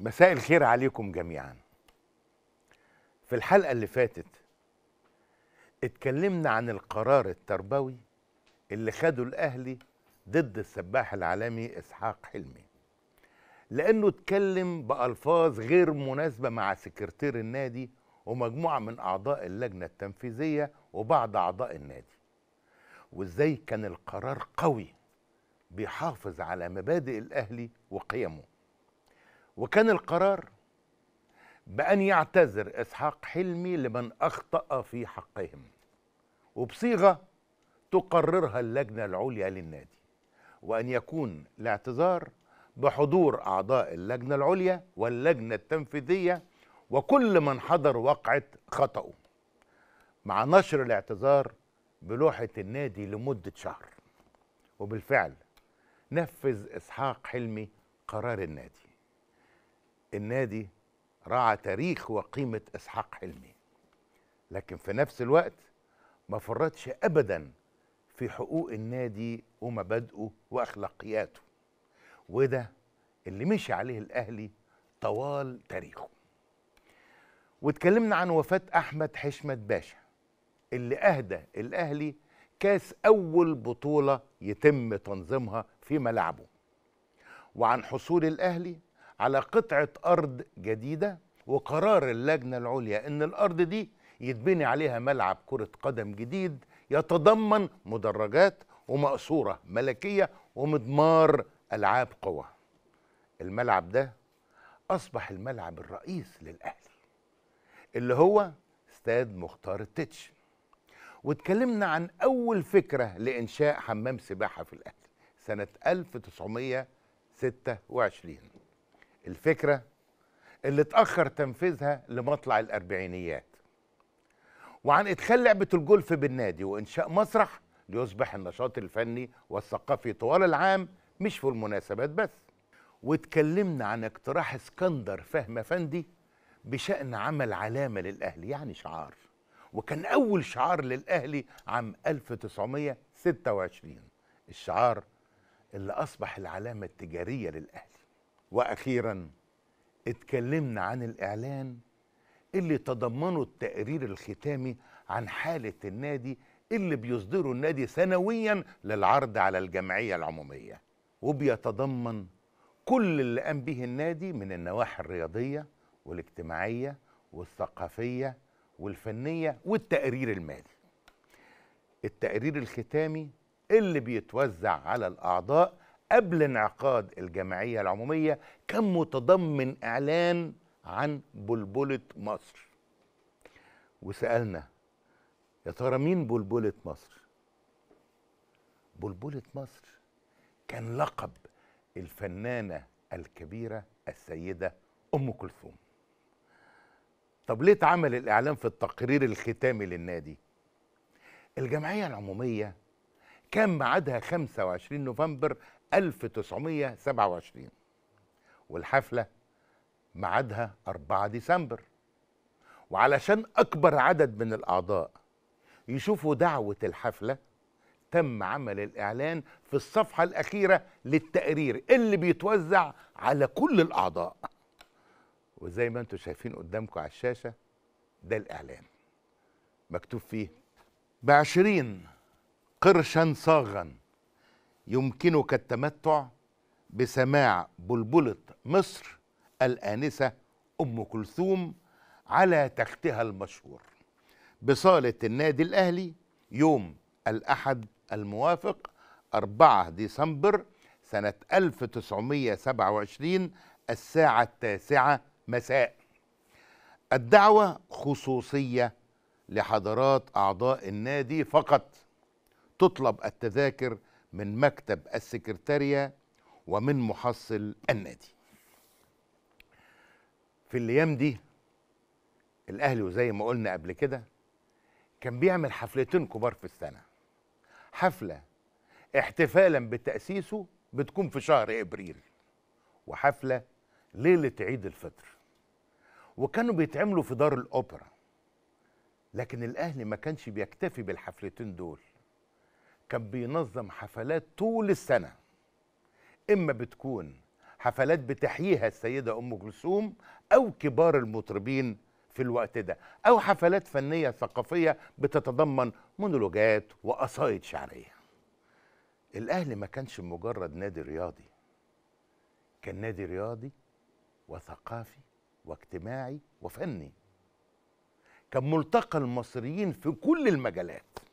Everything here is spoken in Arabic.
مساء الخير عليكم جميعا في الحلقة اللي فاتت اتكلمنا عن القرار التربوي اللي خده الأهلي ضد السباح العالمي إسحاق حلمي لأنه اتكلم بألفاظ غير مناسبة مع سكرتير النادي ومجموعة من أعضاء اللجنة التنفيذية وبعض أعضاء النادي وإزاي كان القرار قوي بيحافظ على مبادئ الأهلي وقيمه وكان القرار بأن يعتذر إسحاق حلمي لمن أخطأ في حقهم وبصيغة تقررها اللجنة العليا للنادي وأن يكون الاعتذار بحضور أعضاء اللجنة العليا واللجنة التنفيذية وكل من حضر وقعة خطأه مع نشر الاعتذار بلوحة النادي لمدة شهر وبالفعل نفذ إسحاق حلمي قرار النادي النادي راعى تاريخ وقيمة إسحاق حلمي لكن في نفس الوقت ما فرطش أبدا في حقوق النادي ومبادئه وأخلاقياته وده اللي مشي عليه الأهلي طوال تاريخه واتكلمنا عن وفاة أحمد حشمة باشا اللي أهدى الأهلي كاس أول بطولة يتم تنظيمها في ملعبه وعن حصول الأهلي على قطعة أرض جديدة وقرار اللجنة العليا إن الأرض دي يتبني عليها ملعب كرة قدم جديد يتضمن مدرجات ومقصورة ملكية ومضمار ألعاب قوى الملعب ده أصبح الملعب الرئيس للأهلي اللي هو استاد مختار التتش واتكلمنا عن أول فكرة لإنشاء حمام سباحة في الأهلي سنة 1926 الفكرة اللي اتأخر تنفيذها لمطلع الأربعينيات وعن إدخال لعبة الجولف بالنادي وإنشاء مسرح ليصبح النشاط الفني والثقافي طوال العام مش في المناسبات بس واتكلمنا عن اقتراح اسكندر فهم فندي بشأن عمل علامة للأهلي يعني شعار وكان أول شعار للأهلي عام 1926 الشعار اللي أصبح العلامة التجارية للأهلي واخيرا اتكلمنا عن الاعلان اللي تضمنه التقرير الختامي عن حاله النادي اللي بيصدره النادي سنويا للعرض على الجمعيه العموميه وبيتضمن كل اللي قام به النادي من النواحي الرياضيه والاجتماعيه والثقافيه والفنيه والتقرير المالي التقرير الختامي اللي بيتوزع على الاعضاء قبل انعقاد الجمعية العمومية كان متضمن إعلان عن بلبلة مصر وسألنا يا ترى مين بلبلة مصر بلبلة مصر كان لقب الفنانة الكبيرة السيدة أم كلثوم طب ليه اتعمل الإعلان في التقرير الختامي للنادي الجمعية العمومية كان ميعادها 25 نوفمبر 1927 والحفلة ميعادها 4 ديسمبر وعلشان أكبر عدد من الأعضاء يشوفوا دعوة الحفلة تم عمل الإعلان في الصفحة الأخيرة للتقرير اللي بيتوزع على كل الأعضاء وزي ما انتم شايفين قدامكم على الشاشة ده الإعلان مكتوب فيه بعشرين قرشا صاغا يمكنك التمتع بسماع بلبلة مصر الآنسة أم كلثوم على تختها المشهور بصالة النادي الأهلي يوم الأحد الموافق 4 ديسمبر سنة 1927 الساعة التاسعة مساء الدعوة خصوصية لحضرات أعضاء النادي فقط تطلب التذاكر من مكتب السكرتارية ومن محصل النادي في الايام دي الاهلي وزي ما قلنا قبل كده كان بيعمل حفلتين كبار في السنه حفله احتفالا بتاسيسه بتكون في شهر ابريل وحفله ليله عيد الفطر وكانوا بيتعملوا في دار الاوبرا لكن الاهلي ما كانش بيكتفي بالحفلتين دول كان بينظم حفلات طول السنة إما بتكون حفلات بتحييها السيدة أم كلثوم أو كبار المطربين في الوقت ده أو حفلات فنية ثقافية بتتضمن مونولوجات وقصائد شعرية الأهلي ما كانش مجرد نادي رياضي كان نادي رياضي وثقافي واجتماعي وفني كان ملتقى المصريين في كل المجالات